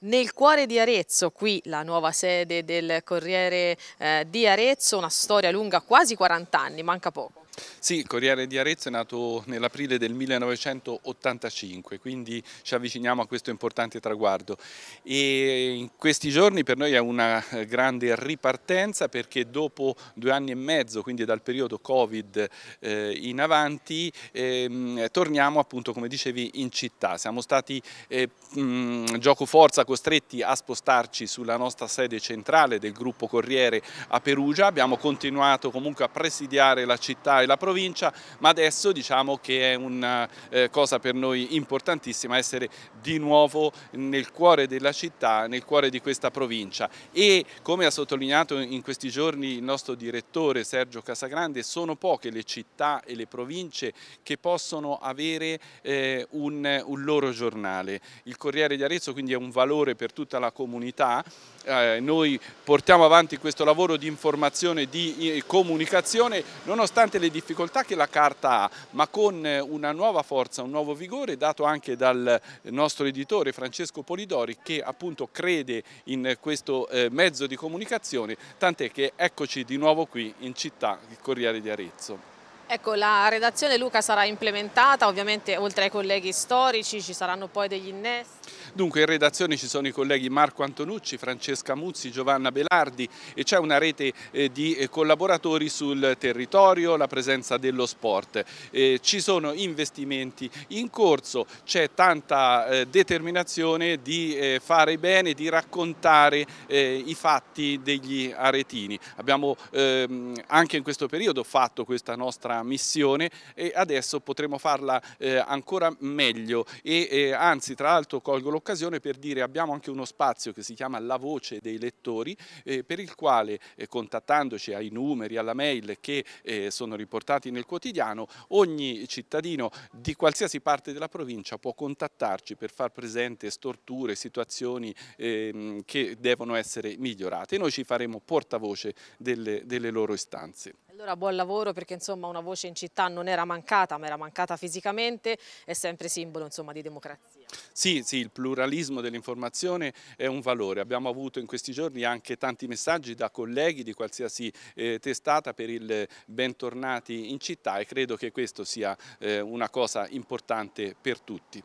Nel cuore di Arezzo, qui la nuova sede del Corriere eh, di Arezzo, una storia lunga quasi 40 anni, manca poco. Sì, Corriere di Arezzo è nato nell'aprile del 1985, quindi ci avviciniamo a questo importante traguardo e in questi giorni per noi è una eh, grande ripartenza perché dopo due anni e mezzo, quindi dal periodo Covid eh, in avanti, eh, torniamo appunto come dicevi in città. Siamo stati eh, mh, gioco forza costretti a spostarci sulla nostra sede centrale del gruppo Corriere a Perugia, abbiamo continuato comunque a presidiare la città e la provincia, ma adesso diciamo che è una eh, cosa per noi importantissima essere di nuovo nel cuore della città, nel cuore di questa provincia e come ha sottolineato in questi giorni il nostro direttore Sergio Casagrande, sono poche le città e le province che possono avere eh, un, un loro giornale. Il Corriere di Arezzo quindi è un valore per tutta la comunità, eh, noi portiamo avanti questo lavoro di informazione, e di comunicazione, nonostante le difficoltà difficoltà che la carta ha, ma con eh, una nuova forza, un nuovo vigore dato anche dal eh, nostro editore Francesco Polidori che appunto crede in questo eh, mezzo di comunicazione, tant'è che eccoci di nuovo qui in città, il Corriere di Arezzo. Ecco, la redazione Luca sarà implementata, ovviamente oltre ai colleghi storici ci saranno poi degli innesti? Dunque in redazione ci sono i colleghi Marco Antonucci, Francesca Muzzi, Giovanna Belardi e c'è una rete eh, di eh, collaboratori sul territorio, la presenza dello sport. Eh, ci sono investimenti in corso, c'è tanta determinazione di fare bene, di raccontare i fatti degli aretini. Abbiamo ehm, anche in questo periodo fatto questa nostra missione e adesso potremo farla ancora meglio e anzi tra l'altro colgo l'occasione per dire abbiamo anche uno spazio che si chiama La Voce dei Lettori eh, per il quale eh, contattandoci ai numeri, alla mail che eh, sono riportati nel quotidiano, ogni cittadino di qualsiasi parte della provincia può contattarci per far presente storture, situazioni ehm, che devono essere migliorate. e Noi ci faremo portavoce delle, delle loro istanze. Allora buon lavoro perché insomma una voce in città non era mancata, ma era mancata fisicamente, è sempre simbolo insomma di democrazia. Sì, sì, il pluralismo dell'informazione è un valore. Abbiamo avuto in questi giorni anche tanti messaggi da colleghi di qualsiasi eh, testata per il bentornati in città e credo che questo sia eh, una cosa importante per tutti.